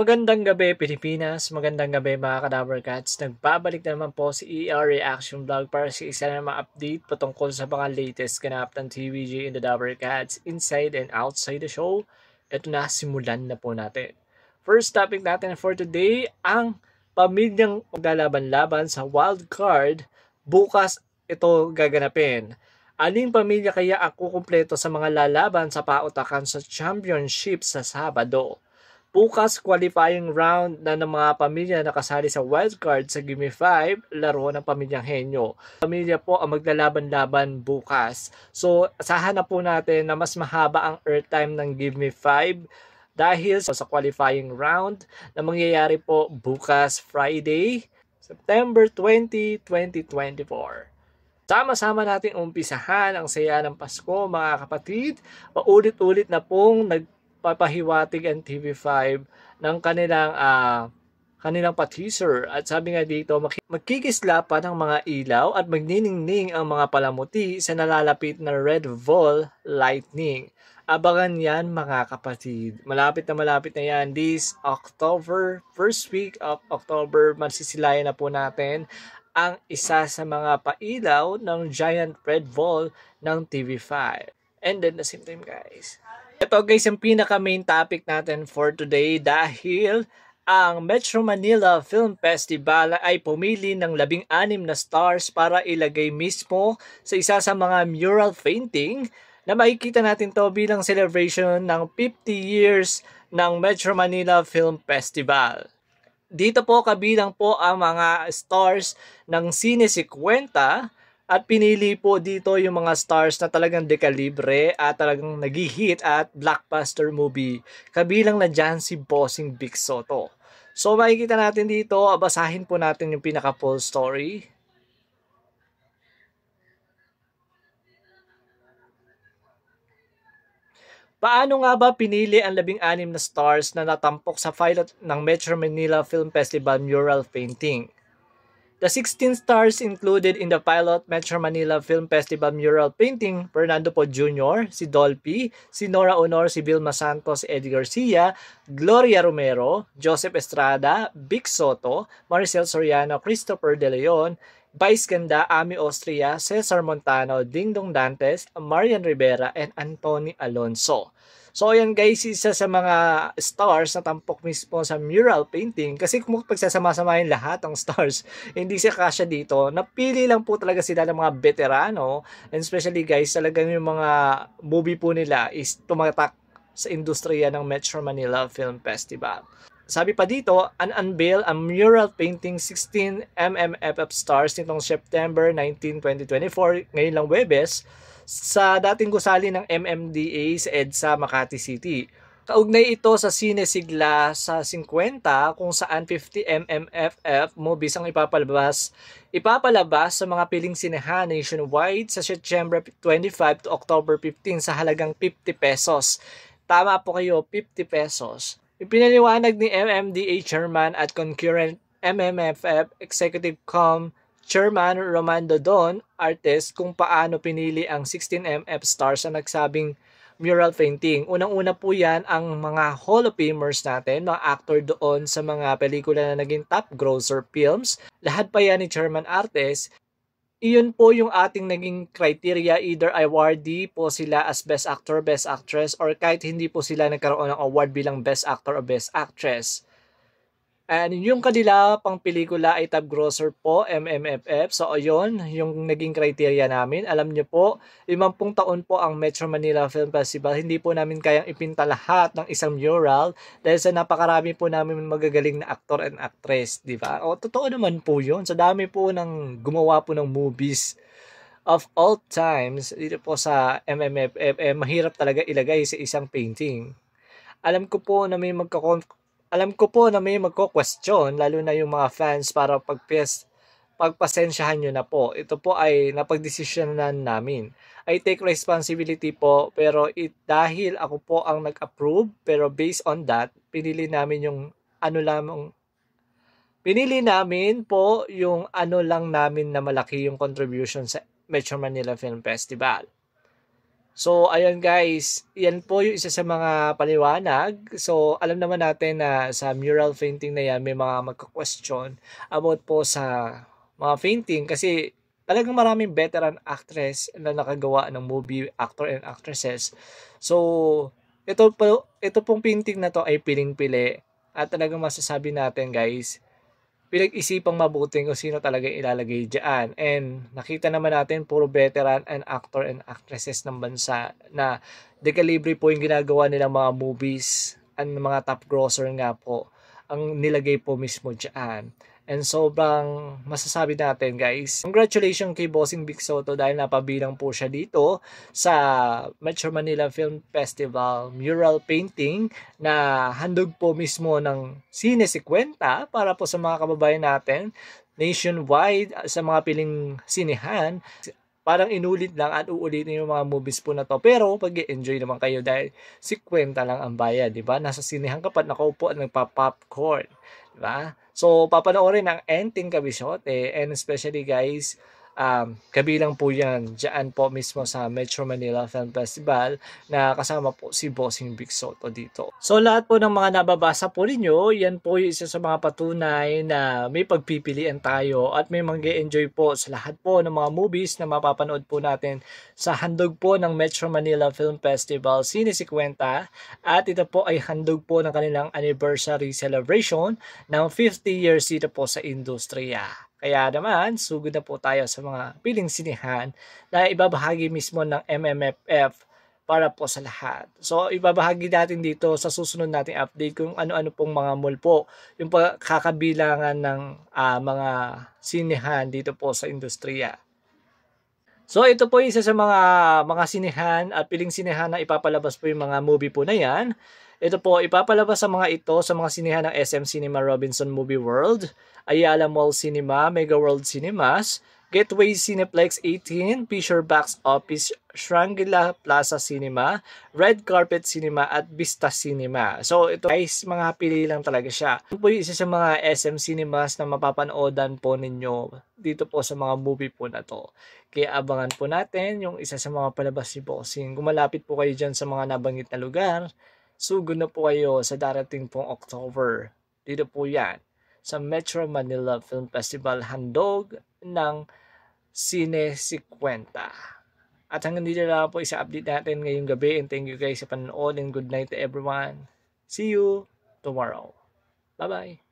Magandang gabi Pilipinas, magandang gabi mga Cadaver Cats. Nagbabalik na naman po si ER Reaction Vlog para sa si isa na mga update patungkol sa mga latest ganap ng TVG in the Cadaver Cats inside and outside the show. Ito na, simulan na po natin. First topic natin for today, ang pamilyang maglalaban-laban sa wild card. Bukas ito gaganapin. Aling pamilya kaya ang kukumpleto sa mga lalaban sa pautakan sa championship sa Sabado? Bukas qualifying round na ng mga pamilya na kasali sa wildcard sa Game 5, laro ng pamilyang Henyo. Pamilya po ang maglalaban-laban bukas. So, asahan na po natin na mas mahaba ang airtime ng Give 5 dahil sa qualifying round na mangyayari po bukas Friday, September 20, 2024. Sama-sama natin umpisahan ang saya ng Pasko mga kapatid. Paulit-ulit na pong nag papahiwatig ang TV5 ng kanilang uh, kanilang pa-teaser at sabi nga dito magkikislapan ang mga ilaw at magniningning ang mga palamuti sa nalalapit na Red Vol Lightning. Abangan yan mga kapatid. Malapit na malapit na yan this October, first week of October, masisilayan na po natin ang isa sa mga pailaw ng Giant Red Vol ng TV5. And then the same time guys, ito guys yung pinaka main topic natin for today dahil ang Metro Manila Film Festival ay pumili ng labing anim na stars para ilagay mismo sa isa sa mga mural painting na makikita natin to bilang celebration ng 50 years ng Metro Manila Film Festival. Dito po kabilang po ang mga stars ng Cine Sikwenta at pinili po dito yung mga stars na talagang dekalibre at talagang nagihit at blockbuster movie. Kabilang na dyan si Bossing Big Soto. So makikita natin dito, basahin po natin yung pinaka full story. Paano nga ba pinili ang labing-anim na stars na natampok sa pilot ng Metro Manila Film Festival mural painting? The 16 stars included in the pilot Metro Manila Film Festival mural painting, Fernando Po Jr., si Dolphy, si Nora Honor, si Vilma Santos, Eddie Garcia, Gloria Romero, Joseph Estrada, Big Soto, Maricel Soriano, Christopher De Leon, Vice Ganda, Ami Austria, Cesar Montano, Dingdong Dantes, Marian Rivera, and Anthony Alonso. So ayan guys, isa sa mga stars na tampok mismo sa mural painting kasi kung pagsasama-samahin lahat ng stars, hindi siya kasya dito. Napili lang po talaga sila ng mga veterano and especially guys, talaga yung mga movie po nila is tumatak sa industriya ng Metro Manila Film Festival. Sabi pa dito, an unveil a mural painting 16 MMFF stars nitong September 19, 2024, ngayon lang Webes, sa dating gusali ng MMDA sa EDSA Makati City. Kaugnay ito sa sinesigla sa 50 kung saan 50 MMFF movies ang ipapalabas, ipapalabas sa mga piling sinehan nationwide sa September 25 to October 15 sa halagang 50 pesos. Tama po kayo, 50 pesos. Ipinaliwanag ni MMDA Chairman at concurrent MMFF Executive Com Chairman Romando Don Artes kung paano pinili ang 16MF stars na nagsabing mural painting. Unang-una po yan ang mga Hall of Famers natin, mga actor doon sa mga pelikula na naging top grosser films. Lahat pa yan ni Chairman Artes iyon po yung ating naging criteria. Either awardee po sila as Best Actor, Best Actress, or kahit hindi po sila nagkaroon ng award bilang Best Actor or Best Actress. And yung kanila pang pelikula ay top grosser po, MMFF. So ayun, yung naging criteria namin. Alam nyo po, 50 taon po ang Metro Manila Film Festival. Hindi po namin kayang ipinta lahat ng isang mural dahil sa napakarami po namin magagaling na actor and actress, di ba? O totoo naman po yun. Sa so, dami po ng gumawa po ng movies of all times dito po sa MMFF, eh, mahirap talaga ilagay sa isang painting alam ko po na may magka alam ko po na may magko-question, lalo na yung mga fans, para pagpies, pagpasensyahan nyo na po. Ito po ay napagdesisyonan namin. I take responsibility po, pero it, dahil ako po ang nag-approve, pero based on that, pinili namin yung ano lamang, pinili namin po yung ano lang namin na malaki yung contribution sa Metro Manila Film Festival. So, ayan guys, yan po yung isa sa mga paliwanag. So, alam naman natin na sa mural painting na yan, may mga magka-question about po sa mga painting kasi talagang maraming veteran actress na nakagawa ng movie actor and actresses. So, ito, po, ito pong painting na to ay piling-pili at talagang masasabi natin guys pinag-isipang mabuting kung sino talaga ilalagay dyan. And nakita naman natin puro veteran and actor and actresses ng bansa na dekalibre po yung ginagawa nilang mga movies and mga top grosser nga po ang nilagay po mismo dyan. And sobrang masasabi natin guys, congratulations kay Bossing Big Soto dahil napabilang po siya dito sa Metro Manila Film Festival mural painting na handog po mismo ng Sine 50 para po sa mga kababayan natin nationwide sa mga piling sinehan parang inulit lang at uulitin yung mga movies po na to. Pero pag enjoy naman kayo dahil si kwenta lang ang bayad, di ba? Nasa sinehan ka pa nakaupo at nagpa-popcorn, di ba? So, papanoorin ang Enting Kabisyote eh, and especially guys, Um, kabilang po yan dyan po mismo sa Metro Manila Film Festival na kasama po si Bossing Big Soto dito. So lahat po ng mga nababasa po ninyo, yan po yung isa sa mga patunay na may pagpipilian tayo at may mag enjoy po sa lahat po ng mga movies na mapapanood po natin sa handog po ng Metro Manila Film Festival Sinisikwenta at ito po ay handog po ng kanilang anniversary celebration ng 50 years dito po sa industriya. Kaya naman, sugod na po tayo sa mga piling sinihan na ibabahagi mismo ng MMFF para po sa lahat. So, ibabahagi natin dito sa susunod nating update kung ano-ano pong mga mall po, yung pagkakabilangan ng uh, mga sinihan dito po sa industriya. So ito po isa sa mga mga sinehan at piling sinehan na ipapalabas po yung mga movie po na yan. Ito po ipapalabas sa mga ito sa mga sinehan ng SM Cinema Robinson Movie World, Ayala Mall Cinema, Mega World Cinemas, Gateway Cineplex 18, Fisher Box Office, Shangri-La Plaza Cinema, Red Carpet Cinema at Vista Cinema. So ito guys, mga pili lang talaga siya. Ito po yung isa sa mga SM Cinemas na mapapanoodan po ninyo dito po sa mga movie po na to. Kaya abangan po natin yung isa sa mga palabas ni Boxing. Kung malapit po kayo dyan sa mga nabanggit na lugar, sugod na po kayo sa darating pong October. Dito po yan sa Metro Manila Film Festival handog ng Sine 50. At hanggang dito lang po isa-update natin ngayong gabi and thank you guys sa panonood and good night to everyone. See you tomorrow. Bye-bye!